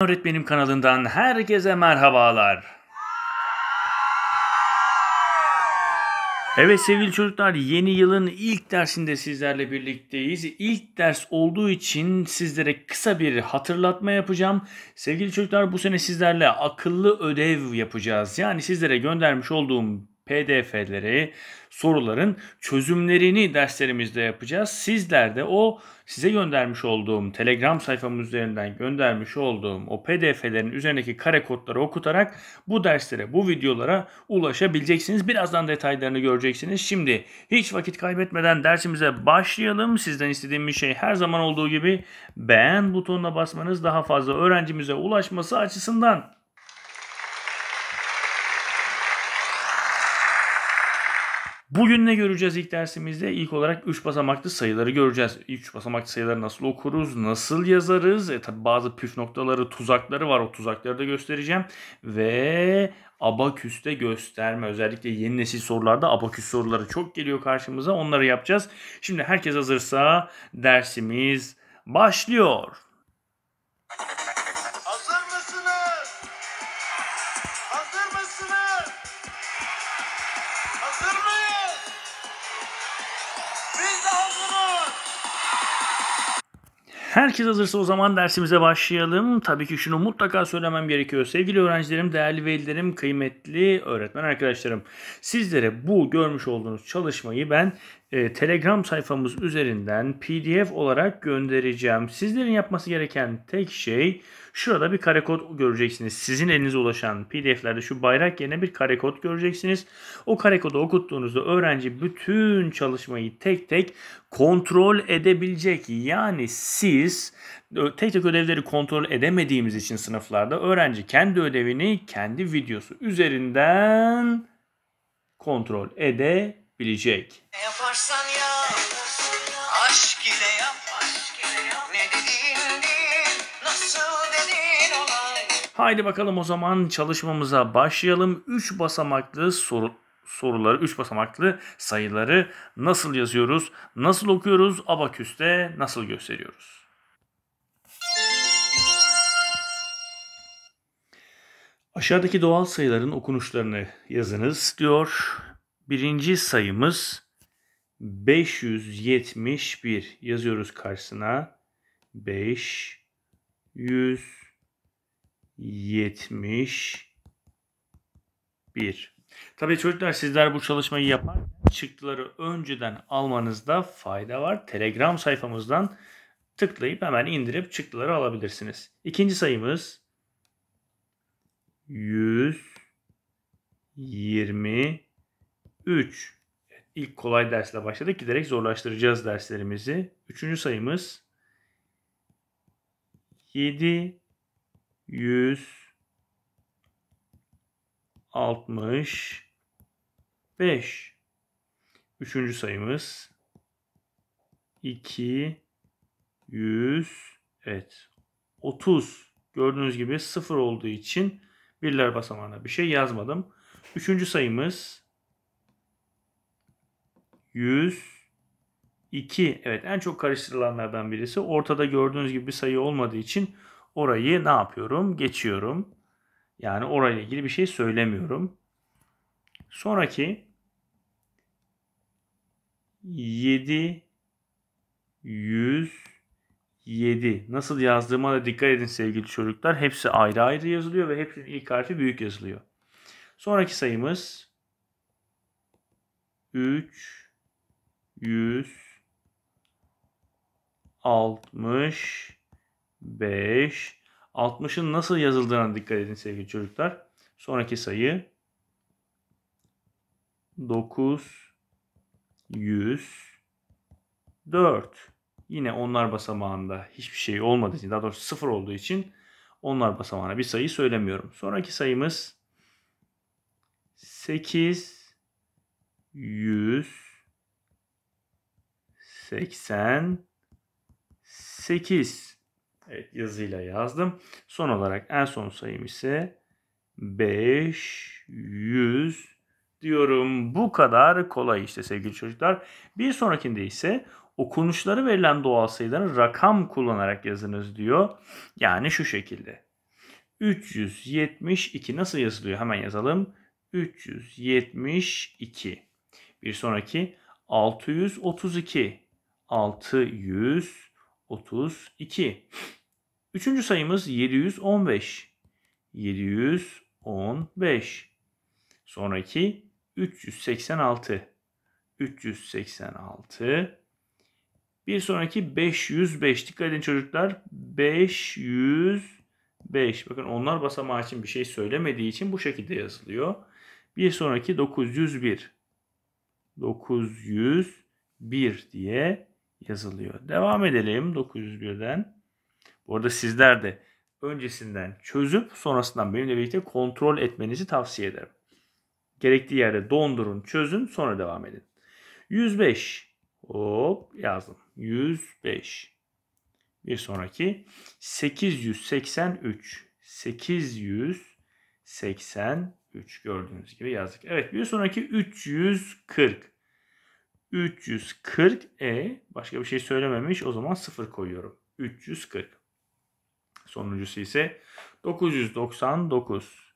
Öğretmenim kanalından herkese merhabalar. Evet sevgili çocuklar yeni yılın ilk dersinde sizlerle birlikteyiz. İlk ders olduğu için sizlere kısa bir hatırlatma yapacağım. Sevgili çocuklar bu sene sizlerle akıllı ödev yapacağız. Yani sizlere göndermiş olduğum PDF'leri, soruların çözümlerini derslerimizde yapacağız. Sizler de o size göndermiş olduğum Telegram sayfam üzerinden göndermiş olduğum o PDF'lerin üzerindeki kare kodları okutarak bu derslere, bu videolara ulaşabileceksiniz. Birazdan detaylarını göreceksiniz. Şimdi hiç vakit kaybetmeden dersimize başlayalım. Sizden istediğimiz şey her zaman olduğu gibi beğen butonuna basmanız daha fazla öğrencimize ulaşması açısından Bugün ne göreceğiz ilk dersimizde? İlk olarak 3 basamaklı sayıları göreceğiz. 3 basamaklı sayıları nasıl okuruz, nasıl yazarız? E tabi bazı püf noktaları, tuzakları var. O tuzakları da göstereceğim. Ve abaküste gösterme. Özellikle yeni nesil sorularda abaküs soruları çok geliyor karşımıza. Onları yapacağız. Şimdi herkes hazırsa dersimiz başlıyor. Herkes hazırsa o zaman dersimize başlayalım. Tabii ki şunu mutlaka söylemem gerekiyor. Sevgili öğrencilerim, değerli velilerim, kıymetli öğretmen arkadaşlarım. Sizlere bu görmüş olduğunuz çalışmayı ben e, Telegram sayfamız üzerinden PDF olarak göndereceğim. Sizlerin yapması gereken tek şey şurada bir kare kod göreceksiniz. Sizin elinize ulaşan PDF'lerde şu bayrak yerine bir kare kod göreceksiniz. O kare kodu okuttuğunuzda öğrenci bütün çalışmayı tek tek kontrol edebilecek. Yani siz e, tek tek ödevleri kontrol edemediğimiz için sınıflarda öğrenci kendi ödevini kendi videosu üzerinden kontrol edebilecek. Yaparsan yap, aşk ile yap. Ne dediğin nasıl dediğin olay. Haydi bakalım o zaman çalışmamıza başlayalım. 3 basamaklı soru soruları, 3 basamaklı sayıları nasıl yazıyoruz, nasıl okuyoruz, abaküste nasıl gösteriyoruz? Aşağıdaki doğal sayıların okunuşlarını yazınız diyor. Birinci sayımız 571 yazıyoruz karşısına. 571. Tabii çocuklar sizler bu çalışmayı yaparken çıktıları önceden almanızda fayda var. Telegram sayfamızdan tıklayıp hemen indirip çıktıları alabilirsiniz. İkinci sayımız 123. İlk kolay dersle başladık. Giderek zorlaştıracağız derslerimizi. Üçüncü sayımız 7 100 60 5 Üçüncü sayımız 2 100 Evet 30 Gördüğünüz gibi 0 olduğu için birler basamağına bir şey yazmadım. Üçüncü sayımız 102. Evet en çok karıştırılanlardan birisi. Ortada gördüğünüz gibi bir sayı olmadığı için orayı ne yapıyorum? Geçiyorum. Yani orayla ilgili bir şey söylemiyorum. Sonraki 7 107. Nasıl yazdığıma da dikkat edin sevgili çocuklar. Hepsi ayrı ayrı yazılıyor ve hepsinin ilk harfi büyük yazılıyor. Sonraki sayımız 3 165, altmış 60'ın nasıl yazıldığına dikkat edin sevgili çocuklar. Sonraki sayı 904. Yine onlar basamağında hiçbir şey olmadığı için daha doğrusu sıfır olduğu için onlar basamağına bir sayı söylemiyorum. Sonraki sayımız 8 100 88. Evet yazıyla yazdım. Son olarak en son sayım ise 500 diyorum. Bu kadar kolay işte sevgili çocuklar. Bir sonrakinde ise okunuşları verilen doğal sayıların rakam kullanarak yazınız diyor. Yani şu şekilde. 372 nasıl yazılıyor? Hemen yazalım. 372. Bir sonraki 632. 632. Üçüncü sayımız 715. 715. Sonraki 386. 386. Bir sonraki 505. Dikkat edin çocuklar. 505. Bakın onlar basamağı için bir şey söylemediği için bu şekilde yazılıyor. Bir sonraki 901. 901 diye yazılıyor. Devam edelim 901'den. Bu arada sizler de öncesinden çözüp sonrasından benimle birlikte kontrol etmenizi tavsiye ederim. Gerektiği yerde dondurun, çözün, sonra devam edin. 105. Hop yazdım. 105. Bir sonraki 883. 883 gördüğünüz gibi yazdık. Evet bir sonraki 340. 340 E başka bir şey söylememiş. O zaman 0 koyuyorum. 340. Sonuncusu ise 999.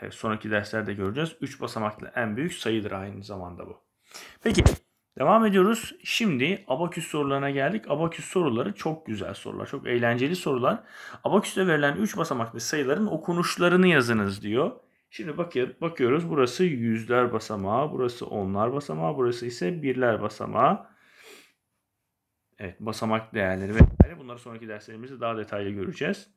Evet, sonraki derslerde göreceğiz. 3 basamaklı en büyük sayıdır aynı zamanda bu. Peki devam ediyoruz. Şimdi abaküs sorularına geldik. Abaküs soruları çok güzel sorular. Çok eğlenceli sorular. Abaküste verilen 3 basamaklı sayıların okunuşlarını yazınız diyor. Şimdi bakın, bakıyoruz burası yüzler basamağı, burası onlar basamağı, burası ise birler basamağı. Evet basamak değerleri vesaire bunları sonraki derslerimizde daha detaylı göreceğiz.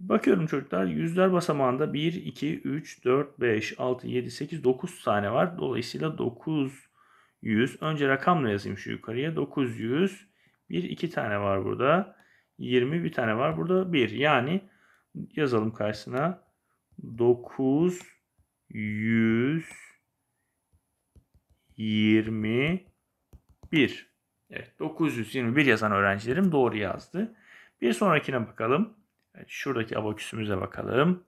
Bakıyorum çocuklar yüzler basamağında 1, 2, 3, 4, 5, 6, 7, 8, 9 tane var. Dolayısıyla 900 önce rakamla yazayım şu yukarıya 900 1, 2 tane var burada. 20 bir tane var burada 1 yani yazalım karşısına 9 100 21 Evet 921 yazan öğrencilerim doğru yazdı. Bir sonrakine bakalım. Evet, şuradaki abaküsümüze bakalım.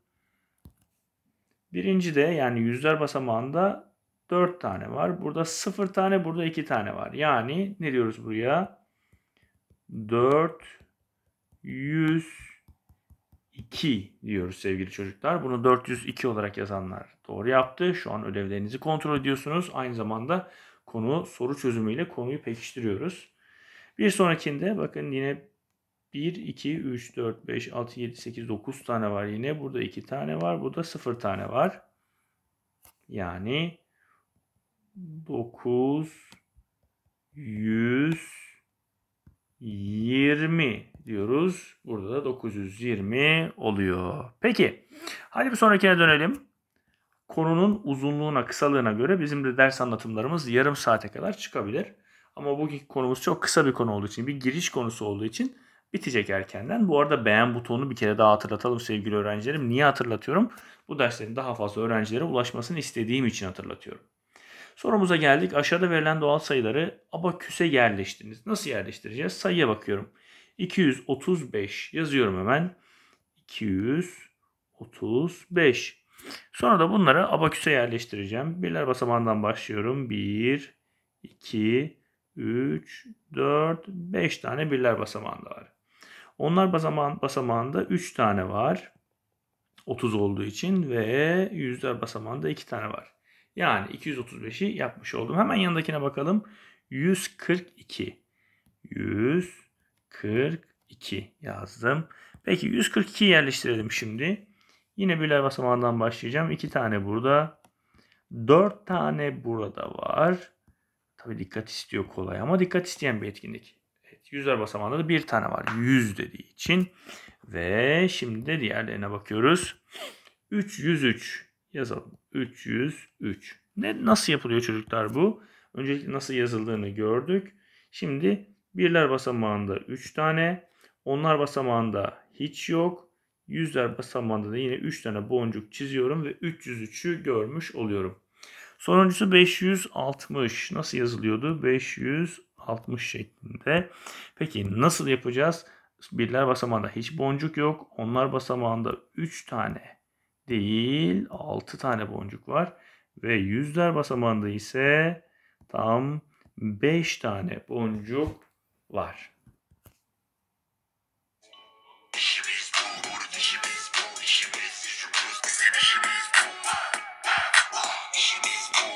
Birinci de yani yüzler basamağında 4 tane var. Burada 0 tane, burada 2 tane var. Yani ne diyoruz buraya? 4 100 2 diyoruz sevgili çocuklar. Bunu 402 olarak yazanlar doğru yaptı. Şu an ödevlerinizi kontrol ediyorsunuz. Aynı zamanda konu soru çözümüyle konuyu pekiştiriyoruz. Bir sonrakinde bakın yine 1, 2, 3, 4, 5, 6, 7, 8, 9 tane var. Yine burada 2 tane var. Burada 0 tane var. Yani 9, 100, 20 diyoruz. Burada da 920 oluyor. Peki hadi bir sonrakine dönelim. Konunun uzunluğuna, kısalığına göre bizim de ders anlatımlarımız yarım saate kadar çıkabilir. Ama bugünkü konumuz çok kısa bir konu olduğu için, bir giriş konusu olduğu için bitecek erkenden. Bu arada beğen butonunu bir kere daha hatırlatalım sevgili öğrencilerim. Niye hatırlatıyorum? Bu derslerin daha fazla öğrencilere ulaşmasını istediğim için hatırlatıyorum. Sorumuza geldik. Aşağıda verilen doğal sayıları abaküse yerleştiriniz. Nasıl yerleştireceğiz? Sayıya bakıyorum. 235 yazıyorum hemen. 235. Sonra da bunları abaküse yerleştireceğim. Birler basamağından başlıyorum. 1, 2, 3, 4, 5 tane birler basamağında var. Onlar basamağın, basamağında 3 tane var. 30 olduğu için ve yüzler basamağında 2 tane var. Yani 235'i yapmış oldum. Hemen yanındakine bakalım. 142. 142. 142 yazdım. Peki 142'yi yerleştirelim şimdi. Yine birler basamağından başlayacağım. 2 tane burada. 4 tane burada var. Tabi dikkat istiyor kolay ama dikkat isteyen bir etkinlik. Evet, yüzler basamağında da bir tane var. 100 dediği için. Ve şimdi de diğerlerine bakıyoruz. 303 yazalım. 303. Ne, nasıl yapılıyor çocuklar bu? Öncelikle nasıl yazıldığını gördük. Şimdi Birler basamağında 3 tane. Onlar basamağında hiç yok. Yüzler basamağında da yine 3 tane boncuk çiziyorum ve 303'ü görmüş oluyorum. Sonuncusu 560. Nasıl yazılıyordu? 560 şeklinde. Peki nasıl yapacağız? Birler basamağında hiç boncuk yok. Onlar basamağında 3 tane değil 6 tane boncuk var. Ve yüzler basamağında ise tam 5 tane boncuk var.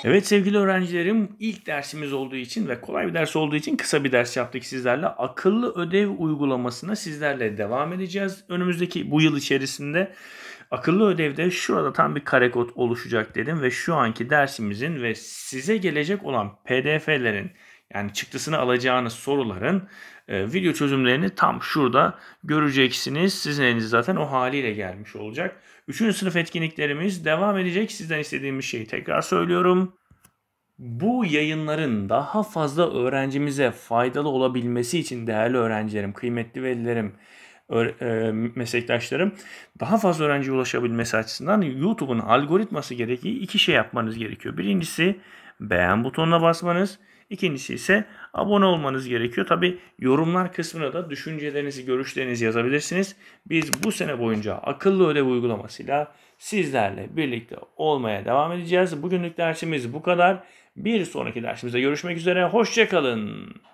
Evet sevgili öğrencilerim ilk dersimiz olduğu için ve kolay bir ders olduğu için kısa bir ders yaptık sizlerle. Akıllı ödev uygulamasına sizlerle devam edeceğiz. Önümüzdeki bu yıl içerisinde akıllı ödevde şurada tam bir kare kod oluşacak dedim ve şu anki dersimizin ve size gelecek olan PDF'lerin yani çıktısını alacağınız soruların e, video çözümlerini tam şurada göreceksiniz. Sizin eliniz zaten o haliyle gelmiş olacak. Üçüncü sınıf etkinliklerimiz devam edecek. Sizden istediğimiz şeyi tekrar söylüyorum. Bu yayınların daha fazla öğrencimize faydalı olabilmesi için değerli öğrencilerim, kıymetli velilerim, e, meslektaşlarım daha fazla öğrenciye ulaşabilmesi açısından YouTube'un algoritması gereği iki şey yapmanız gerekiyor. Birincisi beğen butonuna basmanız. İkincisi ise abone olmanız gerekiyor. Tabi yorumlar kısmına da düşüncelerinizi, görüşlerinizi yazabilirsiniz. Biz bu sene boyunca akıllı ödev uygulamasıyla sizlerle birlikte olmaya devam edeceğiz. Bugünlük dersimiz bu kadar. Bir sonraki dersimizde görüşmek üzere. Hoşçakalın.